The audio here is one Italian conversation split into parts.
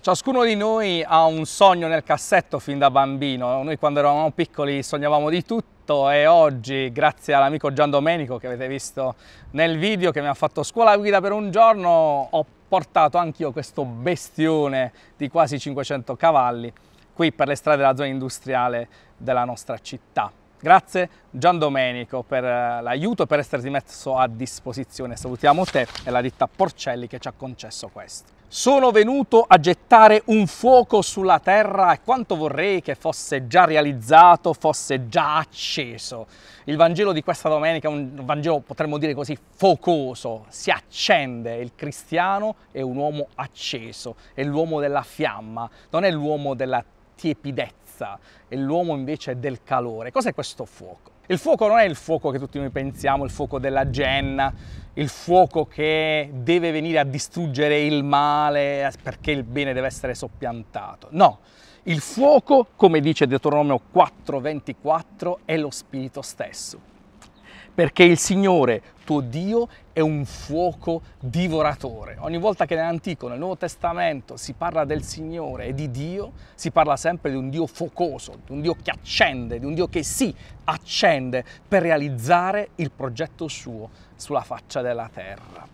Ciascuno di noi ha un sogno nel cassetto fin da bambino, noi quando eravamo piccoli sognavamo di tutto e oggi grazie all'amico Gian Domenico che avete visto nel video che mi ha fatto scuola guida per un giorno ho portato anch'io questo bestione di quasi 500 cavalli qui per le strade della zona industriale della nostra città. Grazie Gian Domenico per eh, l'aiuto e per essersi messo a disposizione. Salutiamo te e la ditta Porcelli che ci ha concesso questo. Sono venuto a gettare un fuoco sulla terra e quanto vorrei che fosse già realizzato, fosse già acceso. Il Vangelo di questa domenica è un Vangelo, potremmo dire così, focoso. Si accende, il cristiano è un uomo acceso, è l'uomo della fiamma, non è l'uomo della tiepidezza bellezza e l'uomo invece è del calore. Cos'è questo fuoco? Il fuoco non è il fuoco che tutti noi pensiamo, il fuoco della genna, il fuoco che deve venire a distruggere il male perché il bene deve essere soppiantato. No, il fuoco, come dice Deuteronomio 4:24, è lo spirito stesso. Perché il Signore, tuo Dio, è un fuoco divoratore. Ogni volta che nell'Antico, nel Nuovo Testamento, si parla del Signore e di Dio, si parla sempre di un Dio focoso, di un Dio che accende, di un Dio che si accende per realizzare il progetto suo sulla faccia della terra.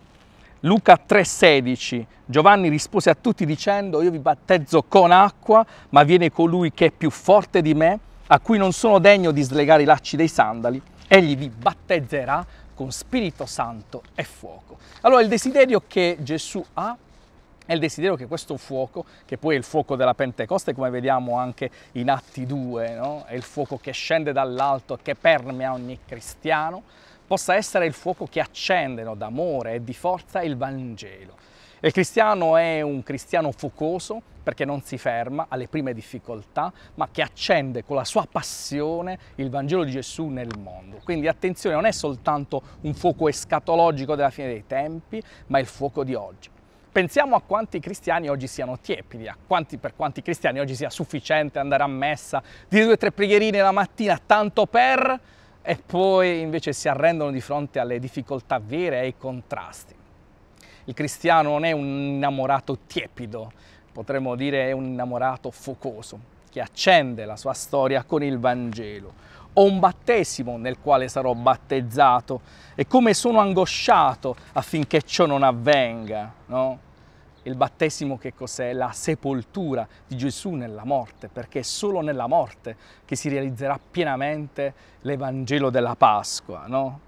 Luca 3:16 Giovanni rispose a tutti dicendo io vi battezzo con acqua ma viene colui che è più forte di me a cui non sono degno di slegare i lacci dei sandali egli vi battezzerà con Spirito Santo e fuoco. Allora il desiderio che Gesù ha è il desiderio che questo fuoco, che poi è il fuoco della Pentecoste, come vediamo anche in Atti 2, no? è il fuoco che scende dall'alto e che permea ogni cristiano, possa essere il fuoco che accende no, d'amore e di forza il Vangelo. Il cristiano è un cristiano focoso perché non si ferma alle prime difficoltà, ma che accende con la sua passione il Vangelo di Gesù nel mondo. Quindi attenzione, non è soltanto un fuoco escatologico della fine dei tempi, ma il fuoco di oggi. Pensiamo a quanti cristiani oggi siano tiepidi, a quanti, per quanti cristiani oggi sia sufficiente andare a messa, dire due o tre preghierine la mattina, tanto per, e poi invece si arrendono di fronte alle difficoltà vere e ai contrasti. Il cristiano non è un innamorato tiepido, potremmo dire è un innamorato focoso, che accende la sua storia con il Vangelo. Ho un battesimo nel quale sarò battezzato e come sono angosciato affinché ciò non avvenga. No? Il battesimo che cos'è? La sepoltura di Gesù nella morte, perché è solo nella morte che si realizzerà pienamente l'Evangelo della Pasqua. No?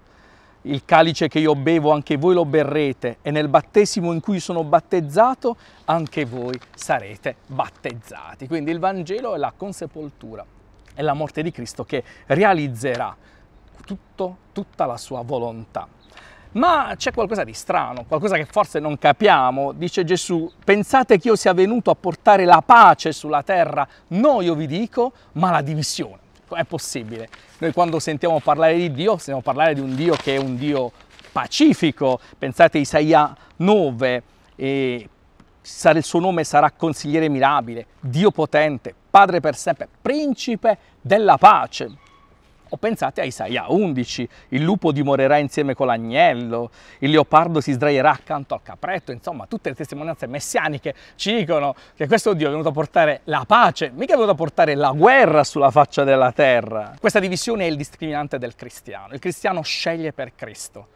il calice che io bevo anche voi lo berrete e nel battesimo in cui sono battezzato anche voi sarete battezzati. Quindi il Vangelo è la consepoltura, è la morte di Cristo che realizzerà tutto, tutta la sua volontà. Ma c'è qualcosa di strano, qualcosa che forse non capiamo. Dice Gesù, pensate che io sia venuto a portare la pace sulla terra? No, io vi dico, ma la divisione è possibile. Noi quando sentiamo parlare di Dio, sentiamo parlare di un Dio che è un Dio pacifico. Pensate a Isaia 9, e il suo nome sarà consigliere mirabile, Dio potente, Padre per sempre, principe della pace. O pensate a Isaia 11, il lupo dimorerà insieme con l'agnello, il leopardo si sdraierà accanto al capretto, insomma tutte le testimonianze messianiche ci dicono che questo Dio è venuto a portare la pace, mica è venuto a portare la guerra sulla faccia della terra. Questa divisione è il discriminante del cristiano, il cristiano sceglie per Cristo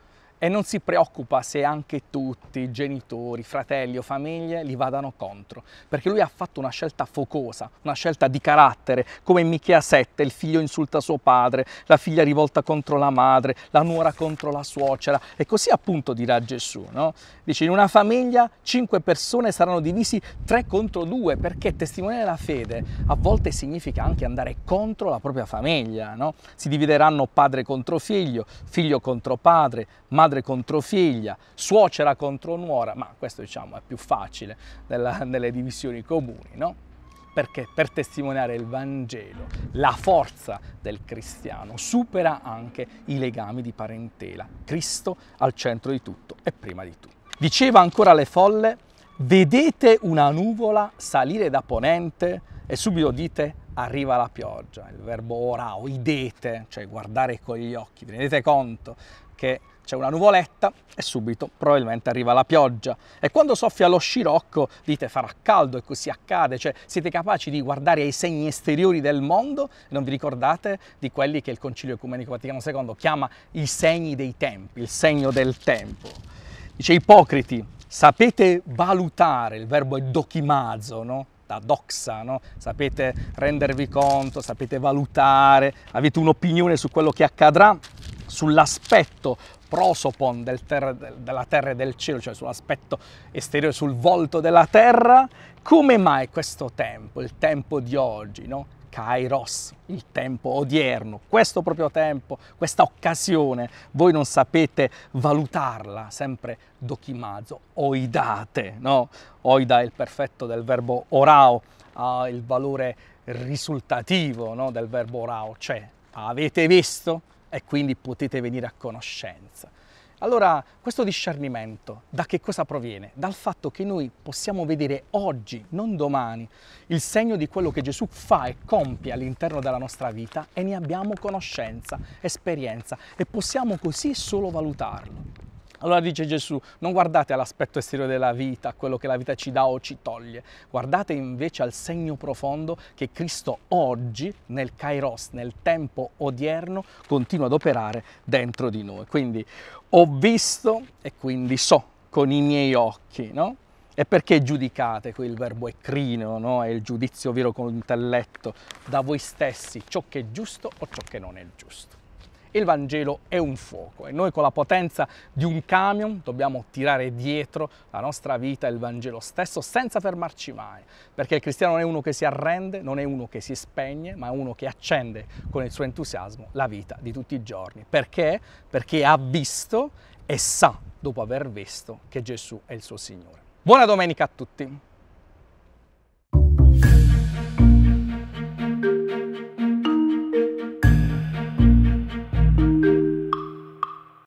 e non si preoccupa se anche tutti, genitori, fratelli o famiglie, li vadano contro, perché lui ha fatto una scelta focosa, una scelta di carattere, come in Michea 7, il figlio insulta suo padre, la figlia rivolta contro la madre, la nuora contro la suocera, e così appunto dirà Gesù, no? Dice, in una famiglia cinque persone saranno divisi tre contro due, perché testimoniare la fede a volte significa anche andare contro la propria famiglia, no? Si divideranno padre contro figlio, figlio contro padre, madre madre contro figlia, suocera contro nuora, ma questo diciamo è più facile nella, nelle divisioni comuni, no? Perché per testimoniare il Vangelo, la forza del cristiano supera anche i legami di parentela. Cristo al centro di tutto e prima di tutto. Diceva ancora le folle, vedete una nuvola salire da ponente e subito dite arriva la pioggia, il verbo ora, oidete, cioè guardare con gli occhi, vi rendete conto che c'è una nuvoletta e subito probabilmente arriva la pioggia. E quando soffia lo scirocco dite farà caldo e così accade, cioè siete capaci di guardare ai segni esteriori del mondo e non vi ricordate di quelli che il Concilio Ecumenico Vaticano II chiama i segni dei tempi, il segno del tempo. Dice ipocriti, sapete valutare, il verbo è dochimazo, no? chiamata doxa, no? sapete rendervi conto, sapete valutare, avete un'opinione su quello che accadrà, sull'aspetto prosopon del terra, della terra e del cielo, cioè sull'aspetto esteriore, sul volto della terra, come mai questo tempo, il tempo di oggi, no? kairos, il tempo odierno, questo proprio tempo, questa occasione, voi non sapete valutarla, sempre dokimazo, oidate, no? Oida è il perfetto del verbo orao, ha il valore risultativo no? del verbo orao, cioè avete visto e quindi potete venire a conoscenza. Allora, questo discernimento da che cosa proviene? Dal fatto che noi possiamo vedere oggi, non domani, il segno di quello che Gesù fa e compie all'interno della nostra vita e ne abbiamo conoscenza, esperienza e possiamo così solo valutarlo. Allora dice Gesù, non guardate all'aspetto esteriore della vita, a quello che la vita ci dà o ci toglie, guardate invece al segno profondo che Cristo oggi, nel Kairos, nel tempo odierno, continua ad operare dentro di noi. Quindi ho visto e quindi so con i miei occhi, no? E perché giudicate, qui il verbo è crineo, no? è il giudizio vero con l'intelletto, da voi stessi ciò che è giusto o ciò che non è giusto il Vangelo è un fuoco e noi con la potenza di un camion dobbiamo tirare dietro la nostra vita e il Vangelo stesso senza fermarci mai, perché il cristiano non è uno che si arrende, non è uno che si spegne, ma è uno che accende con il suo entusiasmo la vita di tutti i giorni. Perché? Perché ha visto e sa, dopo aver visto, che Gesù è il suo Signore. Buona domenica a tutti!